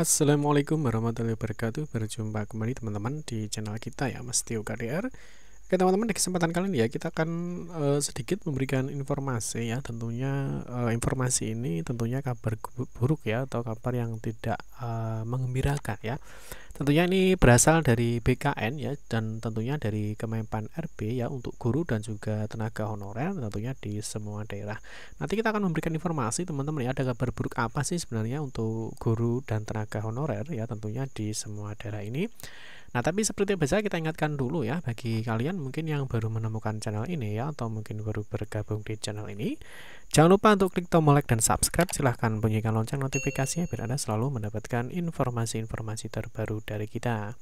Assalamualaikum warahmatullahi wabarakatuh Berjumpa kembali teman-teman di channel kita ya Mas Tio KDR Oke teman-teman di kesempatan kali ini ya kita akan uh, sedikit memberikan informasi ya Tentunya uh, informasi ini tentunya kabar buruk ya Atau kabar yang tidak uh, mengembirakan ya Tentunya ini berasal dari BKN ya dan tentunya dari Kemenpan RB ya untuk guru dan juga tenaga honorer tentunya di semua daerah. Nanti kita akan memberikan informasi teman-teman ya ada kabar buruk apa sih sebenarnya untuk guru dan tenaga honorer ya tentunya di semua daerah ini. Nah, tapi seperti biasa kita ingatkan dulu ya bagi kalian mungkin yang baru menemukan channel ini ya atau mungkin baru bergabung di channel ini. Jangan lupa untuk klik tombol like dan subscribe. Silahkan bunyikan lonceng notifikasinya biar Anda selalu mendapatkan informasi-informasi terbaru dari kita.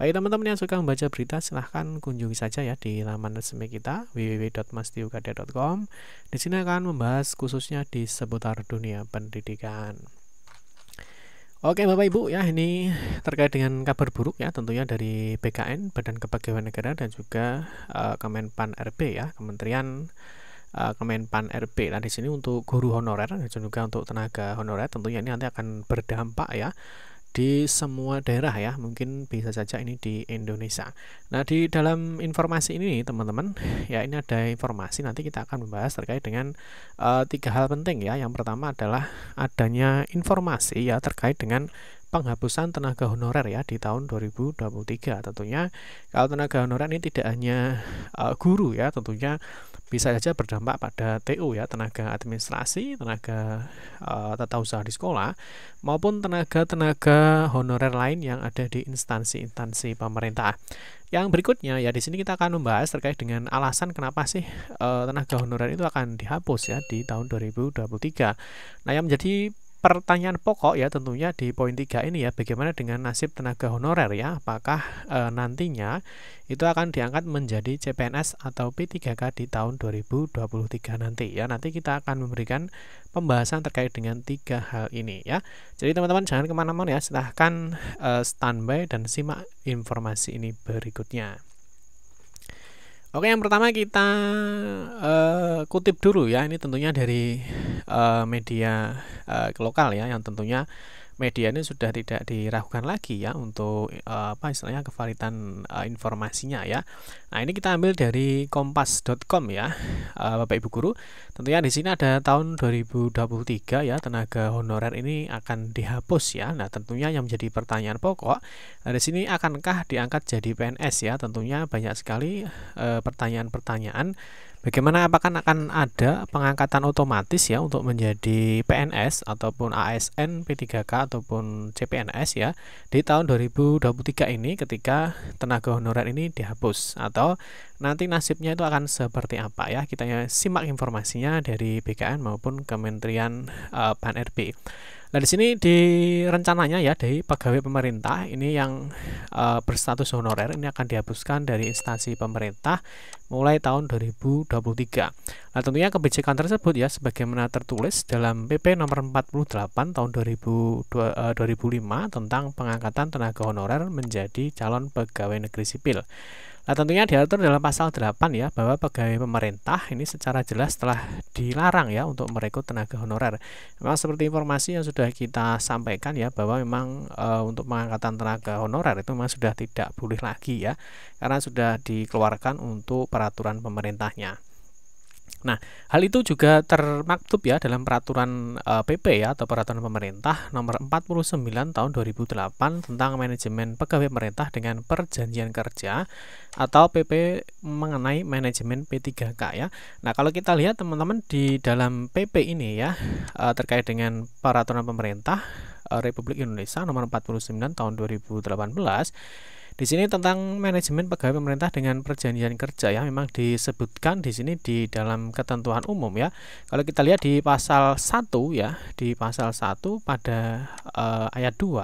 Baik teman-teman yang suka membaca berita, silahkan kunjungi saja ya di laman resmi kita www.mastiukada.com. Di sini akan membahas khususnya di seputar dunia pendidikan. Oke Bapak Ibu ya ini terkait dengan kabar buruk ya tentunya dari BKN Badan Kepegawaian Negara dan juga uh, Kemenpan RB ya Kementerian Kemenpan eh, RB. Nah, di sini untuk guru honorer dan juga untuk tenaga honorer tentunya ini nanti akan berdampak ya di semua daerah ya mungkin bisa saja ini di Indonesia nah di dalam informasi ini teman-teman ya ini ada informasi nanti kita akan membahas terkait dengan uh, tiga hal penting ya yang pertama adalah adanya informasi ya terkait dengan penghapusan tenaga honorer ya di tahun 2023 tentunya kalau tenaga honorer ini tidak hanya uh, guru ya tentunya bisa saja berdampak pada TU ya tenaga administrasi tenaga uh, eh, tata usaha di sekolah maupun tenaga tenaga honorer lain yang ada di instansi-instansi pemerintah yang berikutnya ya di sini kita akan membahas terkait dengan alasan kenapa sih uh, tenaga honorer itu akan dihapus ya di tahun 2023 nah yang menjadi pertanyaan pokok ya tentunya di poin 3 ini ya bagaimana dengan nasib tenaga honorer ya apakah e, nantinya itu akan diangkat menjadi CPNS atau P3K di tahun 2023 nanti ya nanti kita akan memberikan pembahasan terkait dengan tiga hal ini ya jadi teman-teman jangan kemana-mana ya silahkan e, standby dan simak informasi ini berikutnya Oke, yang pertama kita uh, kutip dulu ya. Ini tentunya dari uh, media uh, lokal ya, yang tentunya media ini sudah tidak diragukan lagi ya untuk uh, apa istilahnya kevalitan uh, informasinya ya. Nah, ini kita ambil dari kompas.com ya. Uh, Bapak Ibu guru, tentunya di sini ada tahun 2023 ya tenaga honorer ini akan dihapus ya. Nah, tentunya yang menjadi pertanyaan pokok nah, dari sini akankah diangkat jadi PNS ya? Tentunya banyak sekali pertanyaan-pertanyaan uh, pertanyaan -pertanyaan Bagaimana apakah akan ada pengangkatan otomatis ya untuk menjadi PNS ataupun ASN P3K ataupun CPNS ya di tahun 2023 ini ketika tenaga honorer ini dihapus atau nanti nasibnya itu akan seperti apa ya kita simak informasinya dari BKN maupun Kementerian uh, eh, Pan RB. Nah di sini di rencananya ya dari pegawai pemerintah ini yang e, berstatus honorer ini akan dihapuskan dari instansi pemerintah mulai tahun 2023. Nah tentunya kebijakan tersebut ya sebagaimana tertulis dalam PP nomor 48 tahun 2000, 2005 eh, tentang pengangkatan tenaga honorer menjadi calon pegawai negeri sipil. Nah, tentunya diatur dalam pasal 8 ya bahwa pegawai pemerintah ini secara jelas telah dilarang ya untuk merekrut tenaga honorer. Memang seperti informasi yang sudah kita sampaikan ya bahwa memang e, untuk pengangkatan tenaga honorer itu memang sudah tidak boleh lagi ya karena sudah dikeluarkan untuk peraturan pemerintahnya. Nah, hal itu juga termaktub ya dalam peraturan e, eh, PP ya atau peraturan pemerintah nomor 49 tahun 2008 tentang manajemen pegawai pemerintah dengan perjanjian kerja atau PP mengenai manajemen P3K ya. Nah, kalau kita lihat teman-teman di dalam PP ini ya e, terkait dengan peraturan pemerintah e, Republik Indonesia nomor 49 tahun 2018 di sini tentang manajemen pegawai pemerintah dengan perjanjian kerja ya memang disebutkan di sini di dalam ketentuan umum ya. Kalau kita lihat di pasal 1 ya, di pasal 1 pada eh, ayat 2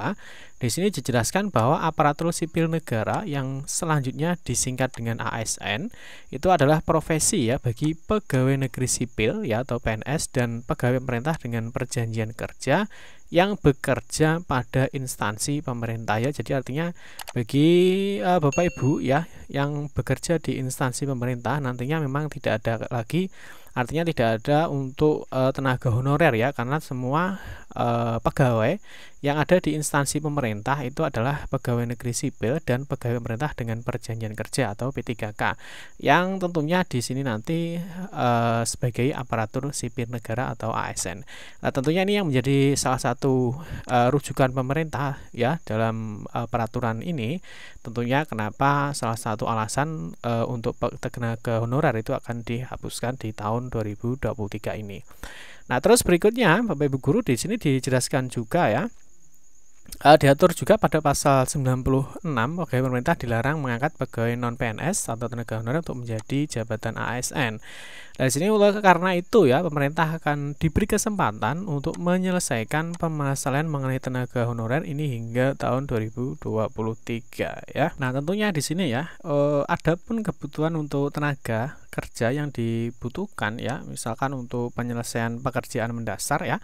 di sini dijelaskan bahwa aparatur sipil negara yang selanjutnya disingkat dengan ASN itu adalah profesi ya bagi pegawai negeri sipil ya atau PNS dan pegawai pemerintah dengan perjanjian kerja yang bekerja pada instansi pemerintah ya. Jadi artinya bagi uh, Bapak Ibu ya yang bekerja di instansi pemerintah nantinya memang tidak ada lagi artinya tidak ada untuk uh, tenaga honorer ya karena semua uh, pegawai yang ada di instansi pemerintah itu adalah pegawai negeri sipil dan pegawai pemerintah dengan perjanjian kerja atau P3K yang tentunya di sini nanti uh, sebagai aparatur sipil negara atau ASN. Nah, tentunya ini yang menjadi salah satu satu uh, rujukan pemerintah ya dalam uh, peraturan ini tentunya kenapa salah satu alasan uh, untuk tenaga honorer itu akan dihapuskan di tahun 2023 ini. Nah, terus berikutnya Bapak Ibu guru di sini dijelaskan juga ya uh, diatur juga pada pasal 96 oke pemerintah dilarang mengangkat pegawai non PNS atau tenaga honorer untuk menjadi jabatan ASN. Dari sini karena itu ya pemerintah akan diberi kesempatan untuk menyelesaikan permasalahan mengenai tenaga honorer ini hingga tahun 2023 ya. Nah, tentunya di sini ya uh, ada pun kebutuhan untuk tenaga kerja yang dibutuhkan ya, misalkan untuk penyelesaian pekerjaan mendasar ya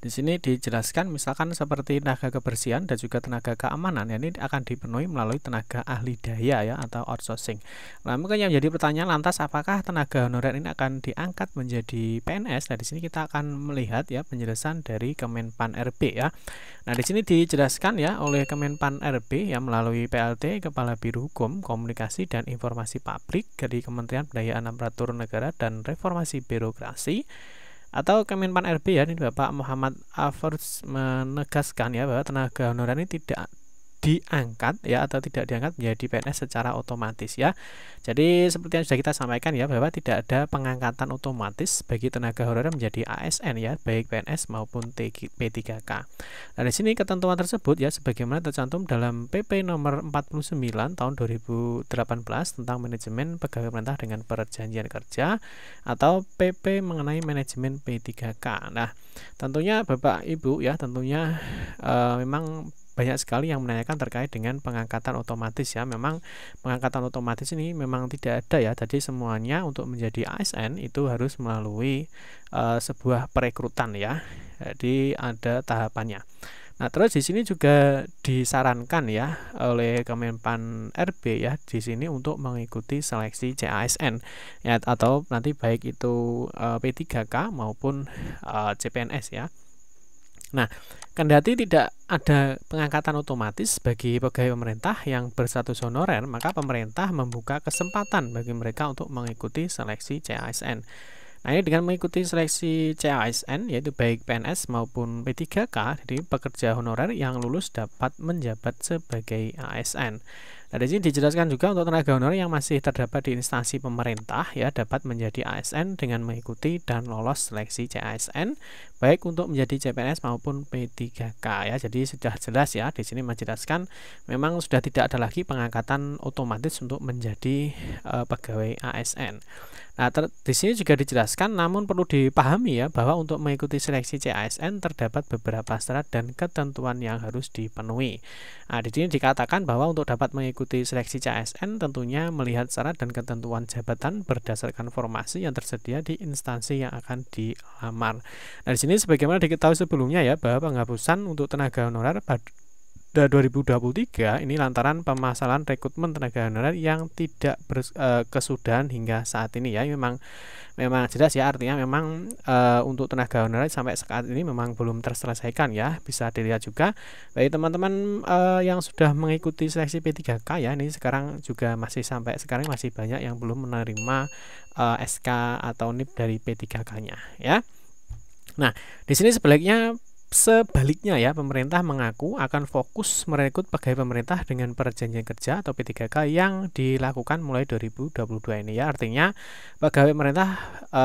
di sini dijelaskan misalkan seperti tenaga kebersihan dan juga tenaga keamanan ya, ini akan dipenuhi melalui tenaga ahli daya ya atau outsourcing. Nah, mungkin yang menjadi pertanyaan lantas apakah tenaga honorer ini akan diangkat menjadi PNS? Nah, di sini kita akan melihat ya penjelasan dari Kemenpan RB ya. Nah, di sini dijelaskan ya oleh Kemenpan RB ya melalui PLT Kepala Biro Hukum, Komunikasi dan Informasi Publik dari Kementerian Pendayaan Aparatur Negara dan Reformasi Birokrasi atau Kemenpan RB ya ini Bapak Muhammad Afers menegaskan ya bahwa tenaga honorer ini tidak diangkat ya atau tidak diangkat menjadi PNS secara otomatis ya. Jadi seperti yang sudah kita sampaikan ya bahwa tidak ada pengangkatan otomatis bagi tenaga honorer menjadi ASN ya baik PNS maupun P3K. Nah di sini ketentuan tersebut ya sebagaimana tercantum dalam PP nomor 49 tahun 2018 tentang manajemen pegawai pemerintah dengan perjanjian kerja atau PP mengenai manajemen P3K. Nah tentunya Bapak Ibu ya tentunya uh, memang banyak sekali yang menanyakan terkait dengan pengangkatan otomatis ya. Memang pengangkatan otomatis ini memang tidak ada ya. Jadi semuanya untuk menjadi ASN itu harus melalui uh, sebuah perekrutan ya. Jadi ada tahapannya. Nah, terus di sini juga disarankan ya oleh Kemenpan RB ya di sini untuk mengikuti seleksi CASN ya atau nanti baik itu uh, eh, P3K maupun uh, eh, CPNS ya. Nah, kendati tidak ada pengangkatan otomatis bagi pegawai pemerintah yang bersatu honorer, maka pemerintah membuka kesempatan bagi mereka untuk mengikuti seleksi CASN. Nah, ini dengan mengikuti seleksi CASN yaitu baik PNS maupun P3K, jadi pekerja honorer yang lulus dapat menjabat sebagai ASN. Nah, di sini dijelaskan juga untuk tenaga honorer yang masih terdapat di instansi pemerintah ya dapat menjadi ASN dengan mengikuti dan lolos seleksi CASN baik untuk menjadi CPNS maupun P3K ya. Jadi sudah jelas ya di sini menjelaskan memang sudah tidak ada lagi pengangkatan otomatis untuk menjadi uh, pegawai ASN. Nah, di sini juga dijelaskan, namun perlu dipahami ya bahwa untuk mengikuti seleksi CASN terdapat beberapa syarat dan ketentuan yang harus dipenuhi. Nah, di sini dikatakan bahwa untuk dapat mengikuti seleksi CASN tentunya melihat syarat dan ketentuan jabatan berdasarkan formasi yang tersedia di instansi yang akan dilamar. Nah, di sini sebagaimana diketahui sebelumnya ya bahwa penghapusan untuk tenaga honorer 2023 ini lantaran pemasalan rekrutmen tenaga honorer yang tidak ber, e, kesudahan hingga saat ini ya memang memang jelas ya artinya memang e, untuk tenaga honorer sampai saat ini memang belum terselesaikan ya bisa dilihat juga bagi teman-teman e, yang sudah mengikuti seleksi P3K ya ini sekarang juga masih sampai sekarang masih banyak yang belum menerima e, SK atau NIP dari P3K-nya ya Nah, di sini sebaliknya Sebaliknya ya, pemerintah mengaku akan fokus merekrut pegawai pemerintah dengan perjanjian kerja atau P3K yang dilakukan mulai 2022 ini ya. Artinya pegawai pemerintah e,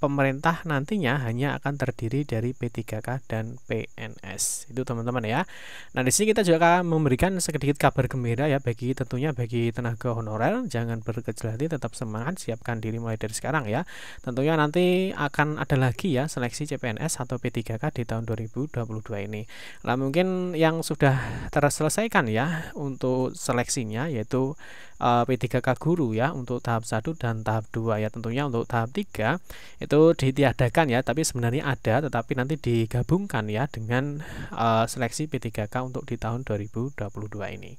pemerintah nantinya hanya akan terdiri dari P3K dan PNS. Itu teman-teman ya. Nah, di sini kita juga akan memberikan sedikit kabar gembira ya bagi tentunya bagi tenaga honorer, jangan berkecil hati, tetap semangat, siapkan diri mulai dari sekarang ya. Tentunya nanti akan ada lagi ya seleksi CPNS atau P3K di tahun 2022 2022 ini. Nah, mungkin yang sudah terselesaikan ya untuk seleksinya yaitu uh, eh, P3K guru ya untuk tahap 1 dan tahap 2 ya. Tentunya untuk tahap 3 itu ditiadakan ya, tapi sebenarnya ada tetapi nanti digabungkan ya dengan uh, seleksi P3K untuk di tahun 2022 ini.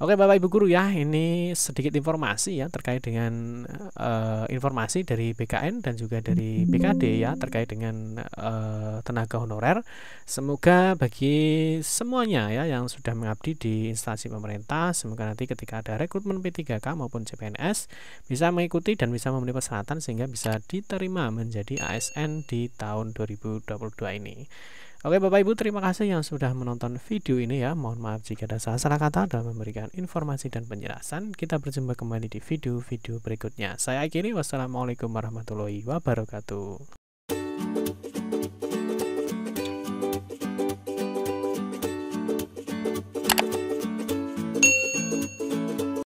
Oke Bapak Ibu Guru ya, ini sedikit informasi ya terkait dengan uh, informasi dari BKN dan juga dari BKD ya terkait dengan uh, tenaga honorer. Semoga bagi semuanya ya yang sudah mengabdi di instansi pemerintah, semoga nanti ketika ada rekrutmen P3K maupun CPNS bisa mengikuti dan bisa memenuhi persyaratan sehingga bisa diterima menjadi ASN di tahun 2022 ini. Oke Bapak Ibu terima kasih yang sudah menonton video ini ya Mohon maaf jika ada salah-salah kata dalam memberikan informasi dan penjelasan Kita berjumpa kembali di video-video berikutnya Saya akhiri wassalamualaikum warahmatullahi wabarakatuh